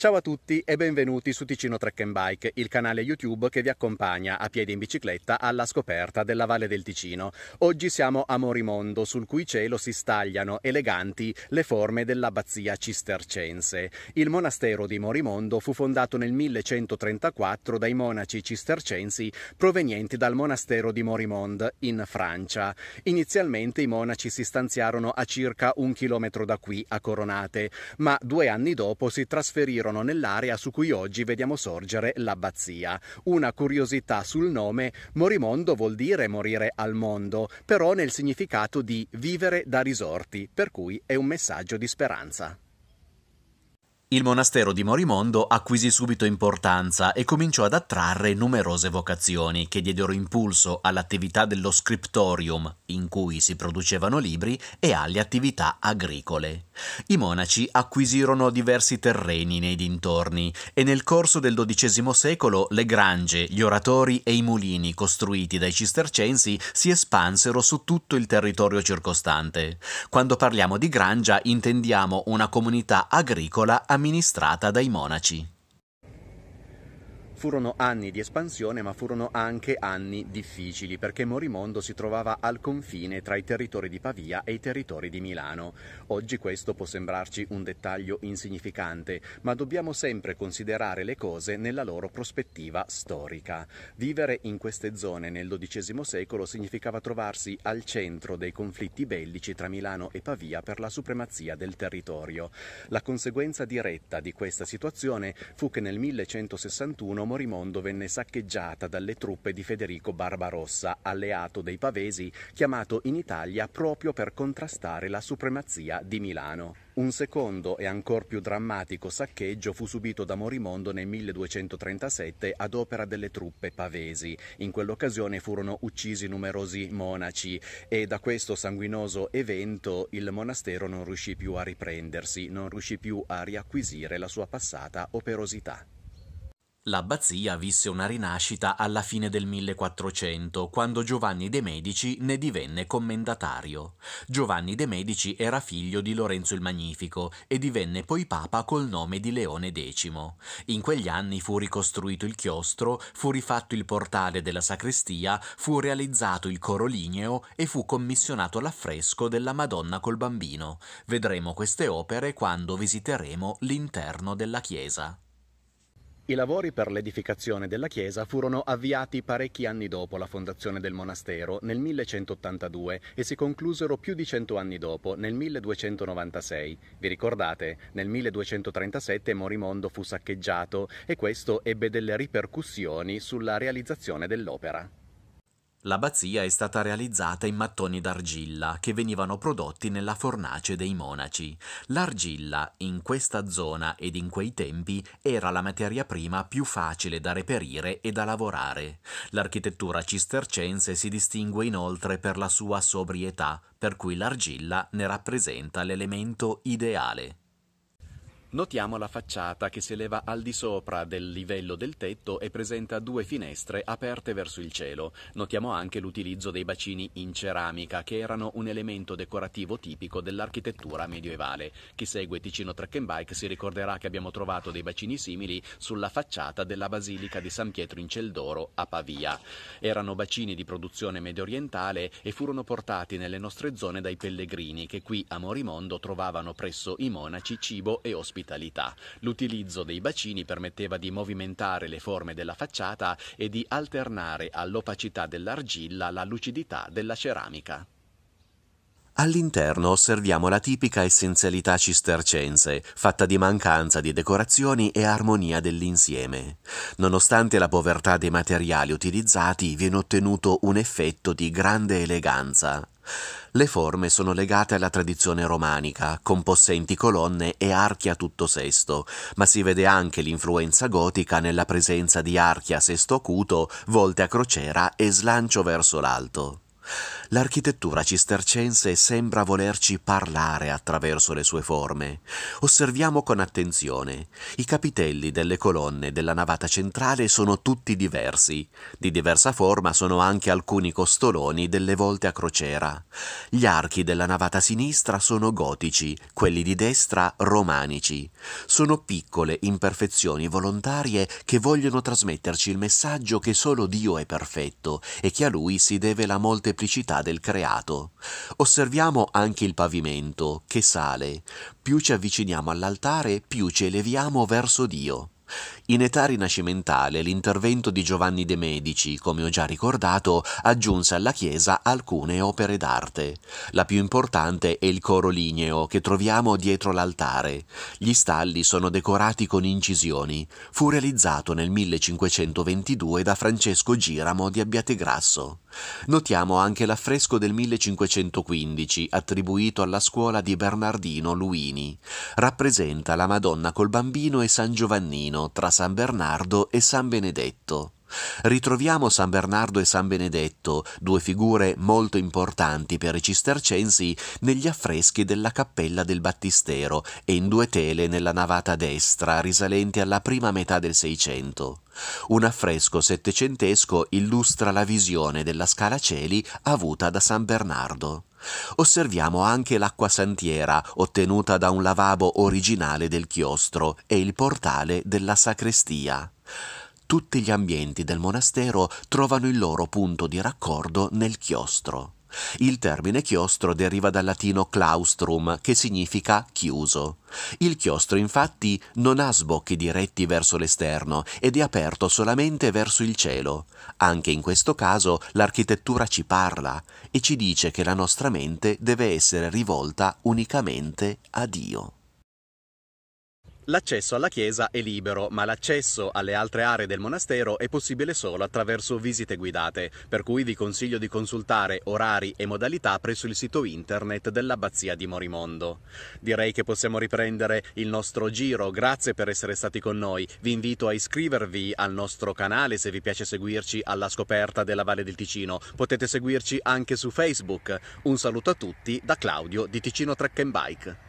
Ciao a tutti e benvenuti su Ticino Trek and Bike, il canale YouTube che vi accompagna a piedi in bicicletta alla scoperta della Valle del Ticino. Oggi siamo a Morimondo, sul cui cielo si stagliano eleganti le forme dell'abbazia cistercense. Il monastero di Morimondo fu fondato nel 1134 dai monaci cistercensi provenienti dal monastero di Morimond in Francia. Inizialmente i monaci si stanziarono a circa un chilometro da qui, a Coronate, ma due anni dopo si trasferirono sorgevano nell'area su cui oggi vediamo sorgere l'abbazia. Una curiosità sul nome, Morimondo vuol dire morire al mondo, però nel significato di vivere da risorti, per cui è un messaggio di speranza. Il monastero di Morimondo acquisì subito importanza e cominciò ad attrarre numerose vocazioni che diedero impulso all'attività dello scriptorium, in cui si producevano libri, e alle attività agricole. I monaci acquisirono diversi terreni nei dintorni e nel corso del XII secolo le grange, gli oratori e i mulini costruiti dai cistercensi si espansero su tutto il territorio circostante. Quando parliamo di grangia intendiamo una comunità agricola amministrata dai monaci. Furono anni di espansione ma furono anche anni difficili perché Morimondo si trovava al confine tra i territori di Pavia e i territori di Milano. Oggi questo può sembrarci un dettaglio insignificante, ma dobbiamo sempre considerare le cose nella loro prospettiva storica. Vivere in queste zone nel XII secolo significava trovarsi al centro dei conflitti bellici tra Milano e Pavia per la supremazia del territorio. La conseguenza diretta di questa situazione fu che nel 1161 Morimondo venne saccheggiata dalle truppe di Federico Barbarossa, alleato dei Pavesi, chiamato in Italia proprio per contrastare la supremazia di Milano. Un secondo e ancor più drammatico saccheggio fu subito da Morimondo nel 1237 ad opera delle truppe pavesi. In quell'occasione furono uccisi numerosi monaci e da questo sanguinoso evento il monastero non riuscì più a riprendersi, non riuscì più a riacquisire la sua passata operosità. L'abbazia visse una rinascita alla fine del 1400, quando Giovanni de' Medici ne divenne commendatario. Giovanni de' Medici era figlio di Lorenzo il Magnifico e divenne poi papa col nome di Leone X. In quegli anni fu ricostruito il chiostro, fu rifatto il portale della sacrestia, fu realizzato il coro ligneo e fu commissionato l'affresco della Madonna col Bambino. Vedremo queste opere quando visiteremo l'interno della chiesa. I lavori per l'edificazione della chiesa furono avviati parecchi anni dopo la fondazione del monastero, nel 1182, e si conclusero più di cento anni dopo, nel 1296. Vi ricordate? Nel 1237 Morimondo fu saccheggiato e questo ebbe delle ripercussioni sulla realizzazione dell'opera. L'abbazia è stata realizzata in mattoni d'argilla che venivano prodotti nella fornace dei monaci. L'argilla, in questa zona ed in quei tempi, era la materia prima più facile da reperire e da lavorare. L'architettura cistercense si distingue inoltre per la sua sobrietà, per cui l'argilla ne rappresenta l'elemento ideale. Notiamo la facciata che si eleva al di sopra del livello del tetto e presenta due finestre aperte verso il cielo. Notiamo anche l'utilizzo dei bacini in ceramica che erano un elemento decorativo tipico dell'architettura medievale. Chi segue Ticino Trek and Bike si ricorderà che abbiamo trovato dei bacini simili sulla facciata della Basilica di San Pietro in Celdoro a Pavia. Erano bacini di produzione medio orientale e furono portati nelle nostre zone dai pellegrini che qui a Morimondo trovavano presso i monaci cibo e ospitalità ospitalità. L'utilizzo dei bacini permetteva di movimentare le forme della facciata e di alternare all'opacità dell'argilla la lucidità della ceramica. All'interno osserviamo la tipica essenzialità cistercense, fatta di mancanza di decorazioni e armonia dell'insieme. Nonostante la povertà dei materiali utilizzati, viene ottenuto un effetto di grande eleganza. Le forme sono legate alla tradizione romanica, con possenti colonne e archi a tutto sesto, ma si vede anche l'influenza gotica nella presenza di archi a sesto acuto, volte a crociera e slancio verso l'alto. L'architettura cistercense sembra volerci parlare attraverso le sue forme. Osserviamo con attenzione. I capitelli delle colonne della navata centrale sono tutti diversi. Di diversa forma sono anche alcuni costoloni delle volte a crociera. Gli archi della navata sinistra sono gotici, quelli di destra romanici. Sono piccole imperfezioni volontarie che vogliono trasmetterci il messaggio che solo Dio è perfetto e che a lui si deve la molteplicità semplicità del creato. Osserviamo anche il pavimento, che sale. Più ci avviciniamo all'altare, più ci eleviamo verso Dio. In età rinascimentale l'intervento di Giovanni de' Medici, come ho già ricordato, aggiunse alla chiesa alcune opere d'arte. La più importante è il coro ligneo che troviamo dietro l'altare. Gli stalli sono decorati con incisioni. Fu realizzato nel 1522 da Francesco Giramo di Abbiategrasso. Notiamo anche l'affresco del 1515 attribuito alla scuola di Bernardino Luini. Rappresenta la Madonna col bambino e San Giovannino confino tra San Bernardo e San Benedetto. Ritroviamo San Bernardo e San Benedetto, due figure molto importanti per i cistercensi, negli affreschi della cappella del Battistero e in due tele nella navata destra risalenti alla prima metà del Seicento. Un affresco settecentesco illustra la visione della scala cieli avuta da San Bernardo. Osserviamo anche l'acquasantiera ottenuta da un lavabo originale del chiostro e il portale della sacrestia. Tutti gli ambienti del monastero trovano il loro punto di raccordo nel chiostro. Il termine chiostro deriva dal latino claustrum, che significa chiuso. Il chiostro infatti non ha sbocchi diretti verso l'esterno ed è aperto solamente verso il cielo. Anche in questo caso l'architettura ci parla e ci dice che la nostra mente deve essere rivolta unicamente a Dio. L'accesso alla chiesa è libero, ma l'accesso alle altre aree del monastero è possibile solo attraverso visite guidate, per cui vi consiglio di consultare orari e modalità presso il sito internet dell'Abbazia di Morimondo. Direi che possiamo riprendere il nostro giro, grazie per essere stati con noi, vi invito a iscrivervi al nostro canale se vi piace seguirci alla scoperta della Valle del Ticino, potete seguirci anche su Facebook. Un saluto a tutti da Claudio di Ticino Trek Bike.